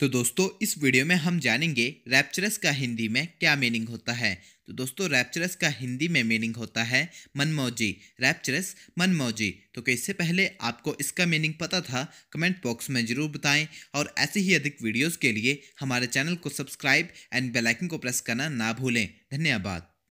तो दोस्तों इस वीडियो में हम जानेंगे रैप्चरस का हिंदी में क्या मीनिंग होता है तो दोस्तों रैप्चरस का हिंदी में मीनिंग होता है मनमौजी रैप्चरस मनमौजी तो क्या इससे पहले आपको इसका मीनिंग पता था कमेंट बॉक्स में ज़रूर बताएं और ऐसे ही अधिक वीडियोस के लिए हमारे चैनल को सब्सक्राइब एंड बेलाइकन को प्रेस करना ना भूलें धन्यवाद